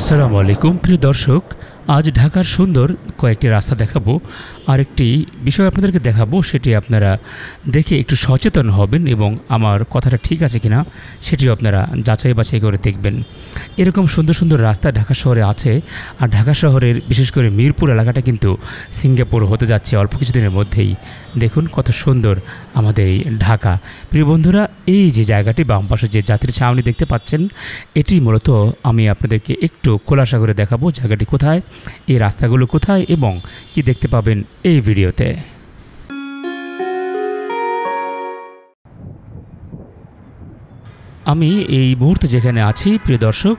আসসালামু আলাইকুম প্রিয় দর্শক আজ ঢাকার সুন্দর কয়েকটি রাস্তা দেখাবো আর একটি বিষয় আপনাদেরকে দেখাবো সেটি আপনারা দেখে একটু সচেতন হবেন এবং আমার কথাটা ঠিক আছে কিনা সেটিও আপনারা যাচাই বাছাই করে দেখবেন এরকম সুন্দর সুন্দর রাস্তা ঢাকা শহরে আছে আর ঢাকা শহরের বিশেষ করে মিরপুর এলাকাটা কিন্তু সিঙ্গাপুর হতে যাচ্ছে অল্প কিছুদিনের মধ্যেই দেখুন কত সুন্দর আমাদের এই ঢাকা প্রিয় বন্ধুরা এই যে জায়গাটি বাম পাশে যে জাতির ছাউনি দেখতে পাচ্ছেন এটি মূলত আমি আপনাদেরকে একটু খোলাসা করে দেখাবো জায়গাটি কোথায় এই রাস্তাগুলো কোথায় এবং কি দেখতে পাবেন এই ভিডিওতে আমি এই মুহূর্তে যেখানে আছি প্রিয় দর্শক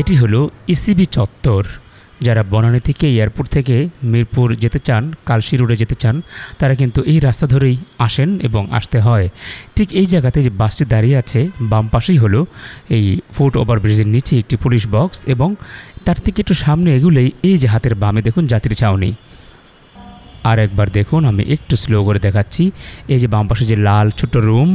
এটি হলো ইসিবি চত্বর যারা বনানী থেকে এয়ারপোর্ট থেকে মিরপুর যেতে চান কালশি রোডে যেতে চান তারা কিন্তু এই রাস্তা ধরেই আসেন এবং আসতে হয় ঠিক এই জায়গাতে যে বাসটি দাঁড়িয়ে আছে বাম পাশেই হলো এই ফুট ওভারব্রিজের নিচে একটি পুলিশ বক্স এবং তার থেকে একটু সামনে এগুলেই এই যে হাতের বামে দেখুন যাত্রী ছাউনি আর একবার দেখুন আমি একটু স্লো করে দেখাচ্ছি এই যে বাম পাশে যে লাল ছোট রুম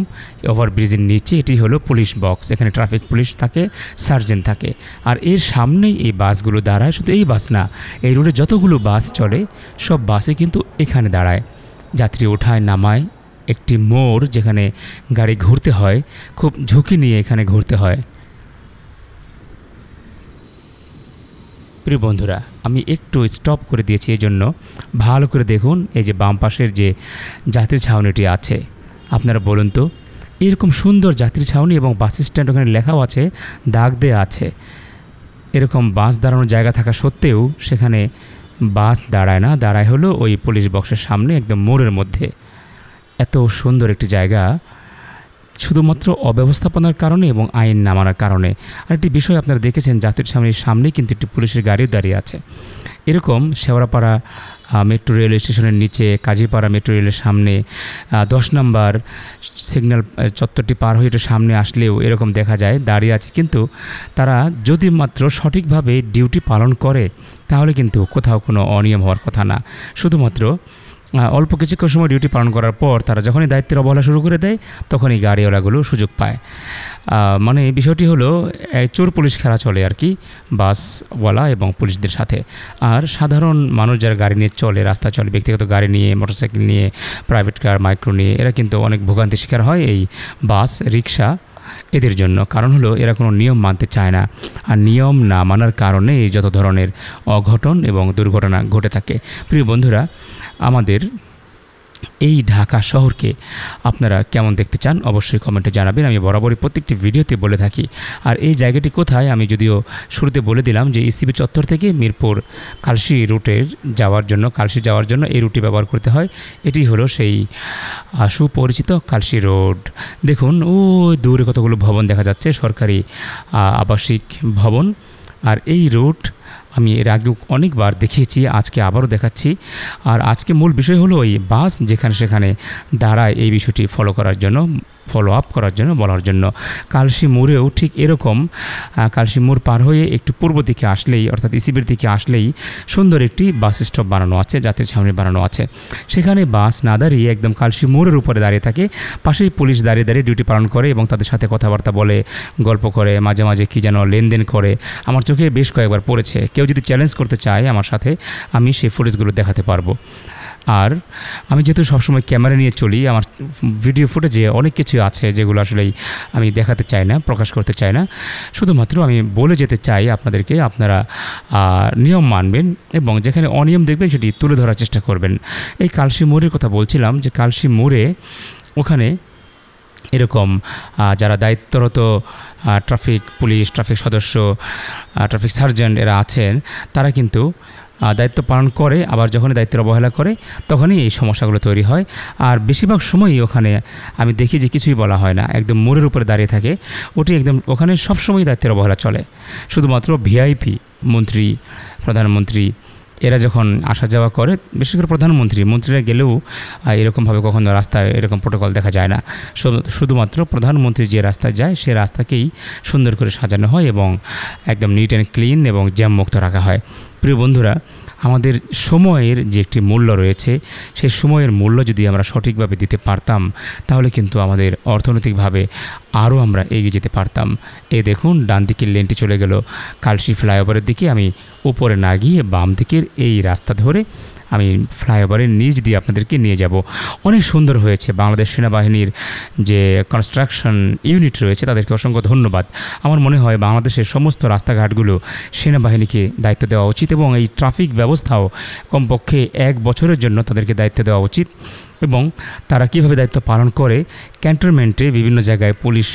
ওভারব্রিজের নিচে এটি হলো পুলিশ বক্স এখানে ট্রাফিক পুলিশ থাকে সার্জেন্ট থাকে আর এর সামনেই এই বাসগুলো দাঁড়ায় শুধু এই বাস না এই রোডে যতগুলো বাস চলে সব বাসে কিন্তু এখানে দাঁড়ায় যাত্রী ওঠায় নামায় একটি মোড় যেখানে গাড়ি ঘুরতে হয় খুব ঝুঁকি নিয়ে এখানে ঘুরতে হয় প্রিয় বন্ধুরা আমি একটু স্টপ করে দিয়েছি এই জন্য ভালো করে দেখুন এই যে বাম পাশের যে জাতির ছাউনিটি আছে আপনারা বলুন তো এরকম সুন্দর যাত্রী ছাউনি এবং বাস স্ট্যান্ড ওখানে লেখাও আছে দাগ দেয়া আছে এরকম বাস দাঁড়ানোর জায়গা থাকা সত্ত্বেও সেখানে বাস দাঁড়ায় না দাঁড়ায় হলো ওই পুলিশ বক্সের সামনে একদম মোড়ের মধ্যে এত সুন্দর একটি জায়গা শুধুমাত্র অব্যবস্থাপনার কারণে এবং আইন না মানার কারণে আরেকটি বিষয় আপনারা দেখেছেন জাতির সামনের সামনেই কিন্তু একটি পুলিশের গাড়িও দাঁড়িয়ে আছে এরকম শেওড়াপাড়া মেট্রো রেল স্টেশনের নিচে কাজীপাড়া মেট্রো রেলের সামনে দশ নম্বর সিগন্যাল চত্বরটি পার হয়ে একটু সামনে আসলেও এরকম দেখা যায় দাঁড়িয়ে আছে কিন্তু তারা যদি মাত্র সঠিকভাবে ডিউটি পালন করে তাহলে কিন্তু কোথাও কোনো অনিয়ম হওয়ার কথা না শুধুমাত্র অল্প কিছুক্ষণ সময় ডিউটি পালন করার পর তারা যখনই দায়িত্বের অবহেলা শুরু করে দেয় তখনই গাড়িওয়ালাগুলো সুযোগ পায় মানে এই বিষয়টি হলো চোর পুলিশ খেলা চলে আর কি বাসওয়ালা এবং পুলিশদের সাথে আর সাধারণ মানুষ যারা গাড়ি নিয়ে চলে রাস্তা চলে ব্যক্তিগত গাড়ি নিয়ে মোটরসাইকেল নিয়ে প্রাইভেট কার মাইক্রো নিয়ে এরা কিন্তু অনেক ভোগান্তির শিকার হয় এই বাস রিক্সা এদের জন্য কারণ হলো এরা কোনো নিয়ম মানতে চায় না আর নিয়ম না মানার কারণে যত ধরনের অঘটন এবং দুর্ঘটনা ঘটে থাকে প্রিয় বন্ধুরা আমাদের এই ঢাকা শহরকে আপনারা কেমন দেখতে চান অবশ্যই কমেন্টে জানাবেন আমি বরাবরই প্রত্যেকটি ভিডিওতে বলে থাকি আর এই জায়গাটি কোথায় আমি যদিও শুরুতে বলে দিলাম যে ইসিবি চত্বর থেকে মিরপুর কালসি রুটের যাওয়ার জন্য কালসি যাওয়ার জন্য এই রুটটি ব্যবহার করতে হয় এটি হলো সেই সুপরিচিত কালসি রোড দেখুন ও দূরে কতগুলো ভবন দেখা যাচ্ছে সরকারি আবাসিক ভবন আর এই রুট আমি এর আগেও অনেকবার দেখিয়েছি আজকে আবারও দেখাচ্ছি আর আজকে মূল বিষয় হলো এই বাস যেখানে সেখানে দাঁড়ায় এই বিষয়টি ফলো করার জন্য ফলো আপ করার জন্য বলার জন্য কালসি মোড়েও ঠিক এরকম কালসি মোড় পার হয়ে একটু পূর্ব দিকে আসলেই অর্থাৎ ইসিবির দিকে আসলেই সুন্দর একটি বাস স্টপ বানানো আছে যাত্রী সামনে বানানো আছে সেখানে বাস না দাঁড়িয়ে একদম কালসি মোড়ের উপরে দাঁড়িয়ে থাকে পাশেই পুলিশ দাঁড়িয়ে দাঁড়িয়ে ডিউটি পালন করে এবং তাদের সাথে কথাবার্তা বলে গল্প করে মাঝে মাঝে কী যেন লেনদেন করে আমার চোখে বেশ কয়েকবার পড়েছে কেউ যদি চ্যালেঞ্জ করতে চায় আমার সাথে আমি সেই ফুটেজগুলো দেখাতে পারবো আর আমি যেহেতু সবসময় ক্যামেরা নিয়ে চলি আমার ভিডিও ফুটেজে অনেক কিছু কিছু আছে যেগুলো আসলে আমি দেখাতে চাই না প্রকাশ করতে চাই না শুধুমাত্র আমি বলে যেতে চাই আপনাদেরকে আপনারা নিয়ম মানবেন এবং যেখানে অনিয়ম দেখবেন সেটি তুলে ধরার চেষ্টা করবেন এই কালসি মোড়ের কথা বলছিলাম যে কালসি মোড়ে ওখানে এরকম যারা দায়িত্বরত ট্রাফিক পুলিশ ট্রাফিক সদস্য ট্রাফিক সার্জেন্ট এরা আছেন তারা কিন্তু দায়িত্ব পালন করে আবার যখনই দায়িত্বের অবহেলা করে তখনই এই সমস্যাগুলো তৈরি হয় আর বেশিরভাগ সময়ই ওখানে আমি দেখি যে কিছুই বলা হয় না একদম মোড়ের উপরে দাঁড়িয়ে থাকে ওটি একদম ওখানে সবসময়ই দায়িত্বের অবহেলা চলে শুধুমাত্র ভিআইপি মন্ত্রী প্রধানমন্ত্রী এরা যখন আসা যাওয়া করে বিশেষ করে প্রধানমন্ত্রী মন্ত্রীরা গেলেও এরকমভাবে কখনো রাস্তায় এরকম প্রোটোকল দেখা যায় না শুধুমাত্র প্রধানমন্ত্রী যে রাস্তায় যায় সে রাস্তাকেই সুন্দর করে সাজানো হয় এবং একদম নিট অ্যান্ড ক্লিন এবং জ্যাম মুক্ত রাখা হয় প্রিয় বন্ধুরা আমাদের সময়ের যে একটি মূল্য রয়েছে সেই সময়ের মূল্য যদি আমরা সঠিকভাবে দিতে পারতাম তাহলে কিন্তু আমাদের অর্থনৈতিকভাবে আরও আমরা এগিয়ে যেতে পারতাম এ দেখুন ডান দিকের লেনটি চলে গেল কালশি ফ্লাইওভারের দিকে আমি উপরে না গিয়ে বাম দিকের এই রাস্তা ধরে আমি ফ্লাইওভারের নিচ দিয়ে আপনাদেরকে নিয়ে যাব অনেক সুন্দর হয়েছে বাংলাদেশ সেনাবাহিনীর যে কনস্ট্রাকশন ইউনিট রয়েছে তাদেরকে অসংখ্য ধন্যবাদ আমার মনে হয় বাংলাদেশের সমস্ত রাস্তাঘাটগুলো সেনাবাহিনীকে দায়িত্ব দেওয়া উচিত এবং এই ট্রাফিক ব্যবস্থাও কমপক্ষে এক বছরের জন্য তাদেরকে দায়িত্ব দেওয়া উচিত এবং তারা কীভাবে দায়িত্ব পালন করে ক্যান্টনমেন্টে বিভিন্ন জায়গায় পুলিশ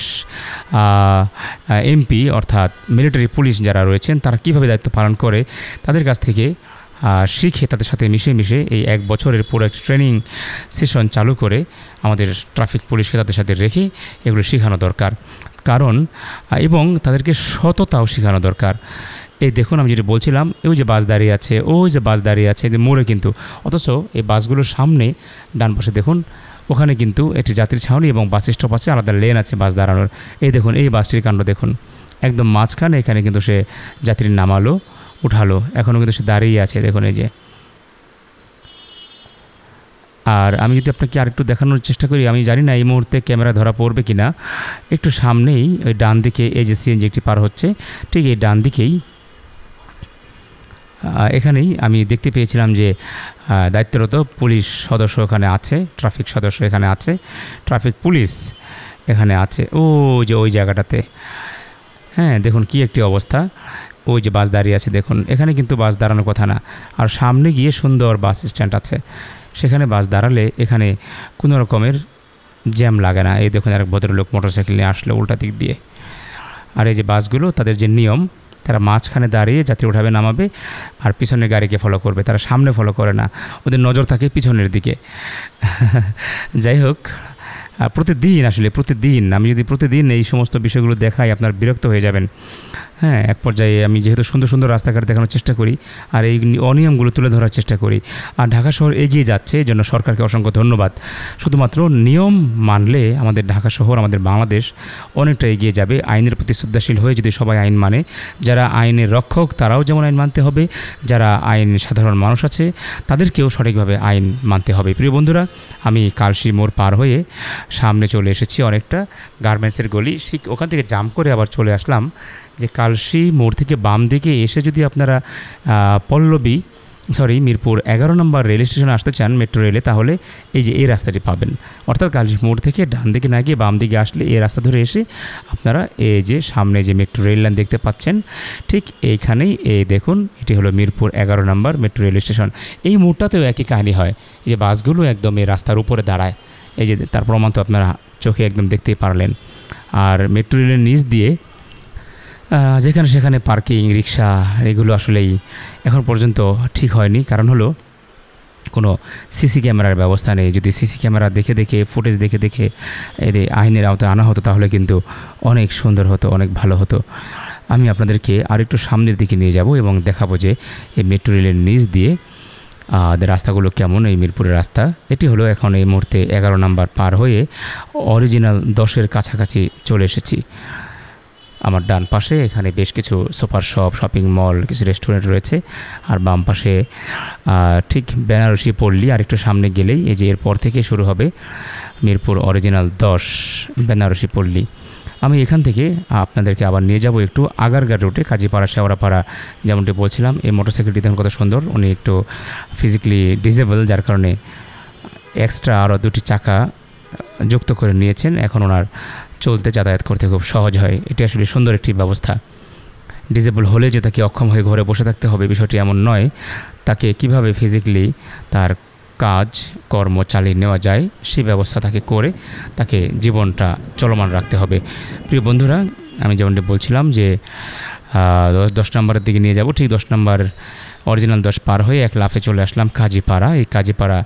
এমপি অর্থাৎ মিলিটারি পুলিশ যারা রয়েছেন তারা কীভাবে দায়িত্ব পালন করে তাদের কাছ থেকে শিখে তাদের সাথে মিশে মিশে এই এক বছরের পুরো একটা ট্রেনিং সেশন চালু করে আমাদের ট্রাফিক পুলিশকে তাদের সাথে রেখে এগুলো শেখানো দরকার কারণ এবং তাদেরকে সততাও শেখানো দরকার এই দেখুন আমি যেটা বলছিলাম ওই যে বাস দাঁড়িয়ে আছে ওই যে বাস দাঁড়িয়ে আছে যে মোড়ে কিন্তু অথচ এই বাসগুলোর সামনে ডান পাশে দেখুন ওখানে কিন্তু একটি যাত্রী ছাউনি এবং বাস স্টপ আছে আলাদা লেন আছে বাস দাঁড়ানোর এই দেখুন এই বাসটির কাণ্ড দেখুন একদম মাঝখানে এখানে কিন্তু সে যাত্রী নামালো উঠালো এখনও কিন্তু সে দাঁড়িয়ে আছে দেখুন এই যে আর আমি যদি আপনাকে আরেকটু দেখানোর চেষ্টা করি আমি জানি না এই মুহূর্তে ক্যামেরা ধরা পড়বে কি না একটু সামনেই ওই ডান দিকে এই যে সিএনজি একটি পার হচ্ছে ঠিক এই ডান দিকেই এখানেই আমি দেখতে পেয়েছিলাম যে দায়িত্বরত পুলিশ সদস্য এখানে আছে ট্রাফিক সদস্য এখানে আছে ট্রাফিক পুলিশ এখানে আছে ও যে ওই জায়গাটাতে হ্যাঁ দেখুন কি একটি অবস্থা ওই যে বাস দাঁড়িয়ে আছে দেখুন এখানে কিন্তু বাস দাঁড়ানোর কথা না আর সামনে গিয়ে সুন্দর বাস স্ট্যান্ড আছে সেখানে বাস দাঁড়ালে এখানে কোনো রকমের জ্যাম লাগে না এই দেখুন এক ভদ্রলোক মোটরসাইকেল নিয়ে আসলে উল্টা দিক দিয়ে আর এই যে বাসগুলো তাদের যে নিয়ম তারা মাঝখানে দাঁড়িয়ে যাত্রী উঠাবে নামাবে আর পিছনের গাড়িকে ফলো করবে তারা সামনে ফলো করে না ওদের নজর থাকে পিছনের দিকে যাই হোক প্রতিদিন আসলে প্রতিদিন আমি যদি প্রতিদিন এই সমস্ত বিষয়গুলো দেখাই আপনার বিরক্ত হয়ে যাবেন হ্যাঁ এক পর্যায়ে আমি যেহেতু সুন্দর সুন্দর রাস্তাঘাট দেখানোর চেষ্টা করি আর এই অনিয়মগুলো তুলে ধরার চেষ্টা করি আর ঢাকা শহর এগিয়ে যাচ্ছে এই জন্য সরকারকে অসংখ্য ধন্যবাদ শুধুমাত্র নিয়ম মানলে আমাদের ঢাকা শহর আমাদের বাংলাদেশ অনেকটা এগিয়ে যাবে আইনের প্রতি শ্রদ্ধাশীল হয়ে যদি সবাই আইন মানে যারা আইনের রক্ষক তারাও যেমন আইন মানতে হবে যারা আইন সাধারণ মানুষ আছে তাদেরকেও সঠিকভাবে আইন মানতে হবে প্রিয় বন্ধুরা আমি কালশি মোড় পার হয়ে সামনে চলে এসেছি অনেকটা গার্মেন্টসের গলি ঠিক ওখান থেকে জাম করে আবার চলে আসলাম যে কালশি মোড় থেকে বাম দিকে এসে যদি আপনারা পল্লবী সরি মিরপুর এগারো নম্বর রেল স্টেশনে আসতে চান মেট্রো রেলে তাহলে এই যে এই রাস্তাটি পাবেন অর্থাৎ কালিশ মোড় থেকে ডান দিকে না গিয়ে বাম দিকে আসলে এই রাস্তা ধরে এসে আপনারা এই যে সামনে যে মেট্রো রেল লাইন দেখতে পাচ্ছেন ঠিক এইখানেই এই দেখুন এটি হলো মিরপুর এগারো নম্বর মেট্রো রেল স্টেশন এই মোড়টাতেও একই কাহিনী হয় যে বাসগুলো একদম এই রাস্তার উপরে দাঁড়ায় এই যে তার প্রমাণ তো আপনারা চোখে একদম দেখতেই পারলেন আর মেট্রো রেলের নিচ দিয়ে যেখানে সেখানে পার্কিং রিক্সা এগুলো আসলেই এখন পর্যন্ত ঠিক হয়নি কারণ হলো কোনো সিসি ক্যামেরার ব্যবস্থা নেই যদি সিসি ক্যামেরা দেখে দেখে ফুটেজ দেখে দেখে এদের আইনের আওতায় আনা হতো তাহলে কিন্তু অনেক সুন্দর হতো অনেক ভালো হতো আমি আপনাদেরকে আরেকটু সামনের দিকে নিয়ে যাব এবং দেখাবো যে এই মেট্রো রেলের নিচ দিয়ে রাস্তাগুলো কেমন এই মিরপুরের রাস্তা এটি হলো এখন এই মুহূর্তে এগারো নাম্বার পার হয়ে অরিজিনাল দশের কাছাকাছি চলে এসেছি আমার ডান পাশে এখানে বেশ কিছু সোফার শপ শপিং মল কিছু রেস্টুরেন্ট রয়েছে আর বাম পাশে ঠিক বেনারসি পল্লী আর একটু সামনে গেলেই এই যে এরপর থেকে শুরু হবে মিরপুর অরিজিনাল দশ বেনারসি পল্লী আমি এখান থেকে আপনাদেরকে আবার নিয়ে যাব একটু আগারগা রুটে কাজীপাড়া শেওড়াপাড়া যেমনটি বলছিলাম এই মোটরসাইকেলটি দেখুন কত সুন্দর উনি একটু ফিজিক্যালি ডিসেবল যার কারণে এক্সট্রা আরও দুটি চাকা যুক্ত করে নিয়েছেন এখন ওনার চলতে যাতায়াত করতে খুব সহজ হয় এটি আসলে সুন্দর একটি ব্যবস্থা ডিসেবল হলে যে তাকে অক্ষম হয়ে ঘরে বসে থাকতে হবে বিষয়টি এমন নয় তাকে কিভাবে ফিজিক্যালি তার কাজ কর্ম চালিয়ে নেওয়া যায় সেই ব্যবস্থা তাকে করে তাকে জীবনটা চলমান রাখতে হবে প্রিয় বন্ধুরা আমি যেমনটি বলছিলাম যে দশ দশ নম্বরের দিকে নিয়ে যাব ঠিক দশ নম্বর অরিজিনাল দশ পার হয়ে এক লাফে চলে আসলাম কাজীপাড়া এই কাজীপাড়া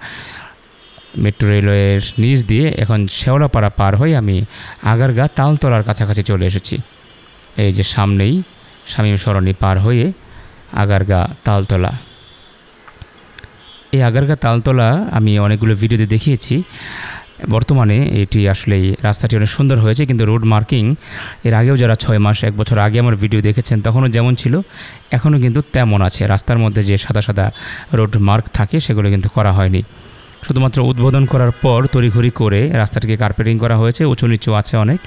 মেট্রো রেলওয়ের নিচ দিয়ে এখন শেওলাপাড়া পার হয়ে আমি আগারগা তালতলার কাছাকাছি চলে এসেছি এই যে সামনেই স্বামী স্মরণী পার হয়ে আগারগা তালতলা এই আগারগা তালতলা আমি অনেকগুলো ভিডিওতে দেখিয়েছি বর্তমানে এটি আসলে রাস্তাটি অনেক সুন্দর হয়েছে কিন্তু রোড মার্কিং এর আগেও যারা ছয় মাস এক বছর আগে আমার ভিডিও দেখেছেন তখনও যেমন ছিল এখনও কিন্তু তেমন আছে রাস্তার মধ্যে যে সাদা সাদা রোড মার্ক থাকে সেগুলো কিন্তু করা হয়নি শুধুমাত্র উদ্বোধন করার পর তড়িঘড়ি করে রাস্তাটিকে কার্পেটিং করা হয়েছে উঁচু নিচু আছে অনেক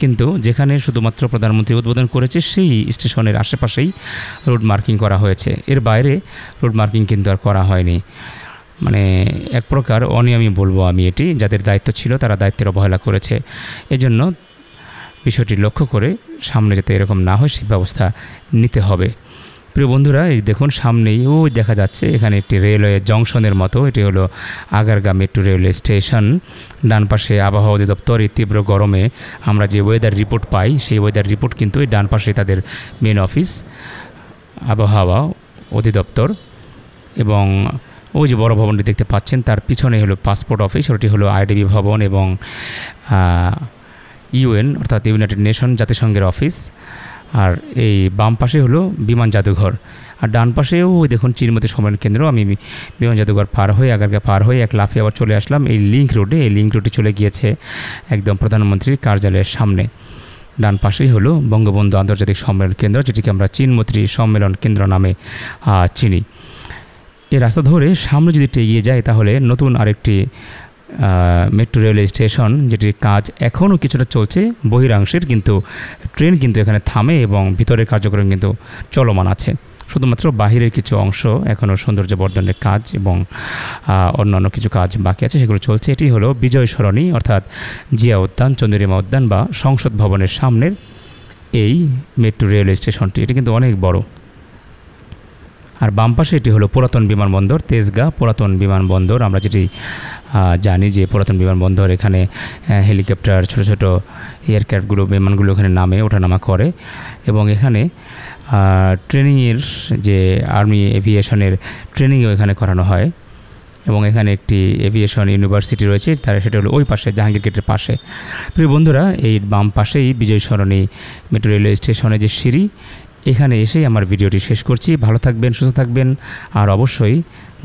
কিন্তু যেখানে শুধুমাত্র প্রধানমন্ত্রী উদ্বোধন করেছে সেই স্টেশনের আশেপাশেই রোড মার্কিং করা হয়েছে এর বাইরে রোড মার্কিং কিন্তু আর করা হয়নি মানে এক প্রকার অনিয়মই বলবো আমি এটি যাদের দায়িত্ব ছিল তারা দায়িত্বের অবহেলা করেছে এজন্য বিষয়টি লক্ষ্য করে সামনে যাতে এরকম না হয় সেই ব্যবস্থা নিতে হবে প্রিয় বন্ধুরা এই দেখুন সামনেই ও দেখা যাচ্ছে এখানে একটি রেলওয়ে জংশনের মতো এটি হলো আগারগা মেট্রো রেলওয়ে স্টেশন ডান পাশে আবহাওয়া অধিদপ্তর এই তীব্র গরমে আমরা যে ওয়েদার রিপোর্ট পাই সেই ওয়েদার রিপোর্ট কিন্তু এই ডান পাশে তাদের মেন অফিস আবহাওয়া অধিদপ্তর এবং ওই যে বড় ভবনটি দেখতে পাচ্ছেন তার পিছনে হলো পাসপোর্ট অফিস ওটি হলো আইডিবি ভবন এবং ইউএন অর্থাৎ ইউনাইটেড নেশন জাতিসংঘের অফিস আর এই বাম পাশে হলো বিমান জাদুঘর আর ডান পাশেও ওই দেখুন চিরমতি সম্মেলন কেন্দ্র আমি বিমান জাদুঘর পার হয়ে আগারগা পার হয়ে এক লাফে আবার চলে আসলাম এই লিঙ্ক রোডে এই লিঙ্ক রোডে চলে গিয়েছে একদম প্রধানমন্ত্রীর কার্যালয়ের সামনে ডান পাশেই হলো বঙ্গবন্ধু আন্তর্জাতিক সম্মেলন কেন্দ্র যেটিকে আমরা চিনমত্রী সম্মেলন কেন্দ্র নামে চিনি এই রাস্তা ধরে সামনে যদি একটু এগিয়ে যায় তাহলে নতুন আরেকটি মেট্রো রেল স্টেশন যেটির কাজ এখনও কিছুটা চলছে বহিরাংশের কিন্তু ট্রেন কিন্তু এখানে থামে এবং ভিতরের কার্যক্রম কিন্তু চলমান আছে শুধুমাত্র বাহিরের কিছু অংশ এখনও সৌন্দর্য বর্ধনের কাজ এবং অন্যান্য কিছু কাজ বাকি আছে সেগুলো চলছে এটি হলো বিজয় সরণি অর্থাৎ জিয়া উদ্যান চন্দ্রিমা উদ্যান বা সংসদ ভবনের সামনের এই মেট্রো রেল স্টেশনটি এটি কিন্তু অনেক বড় আর বাম পাশে এটি হলো পুরাতন বিমানবন্দর তেজগা পুরাতন বিমানবন্দর আমরা যেটি জানি যে পুরাতন বিমানবন্দর এখানে হেলিকপ্টার ছোট ছোট এয়ারক্রাফটগুলো বিমানগুলো এখানে নামে ওঠানামা করে এবং এখানে ট্রেনিংয়ের যে আর্মি এভিয়েশনের ট্রেনিংও এখানে করানো হয় এবং এখানে একটি এভিয়েশন ইউনিভার্সিটি রয়েছে তার সেটা হলো ওই পাশে জাহাঙ্গীর গেটের পাশে প্রিয় বন্ধুরা এই বাম পাশেই বিজয় সরণী মেট্রো রেলওয়ে স্টেশনে যে সিঁড়ি এখানে এসেই আমার ভিডিওটি শেষ করছি ভালো থাকবেন সুস্থ থাকবেন আর অবশ্যই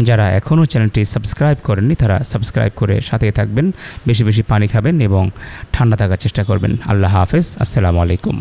যারা এখনও চ্যানেলটি সাবস্ক্রাইব করেননি তারা সাবস্ক্রাইব করে সাথে থাকবেন বেশি বেশি পানি খাবেন এবং ঠান্ডা থাকার চেষ্টা করবেন আল্লাহ হাফেজ আসসালামু আলাইকুম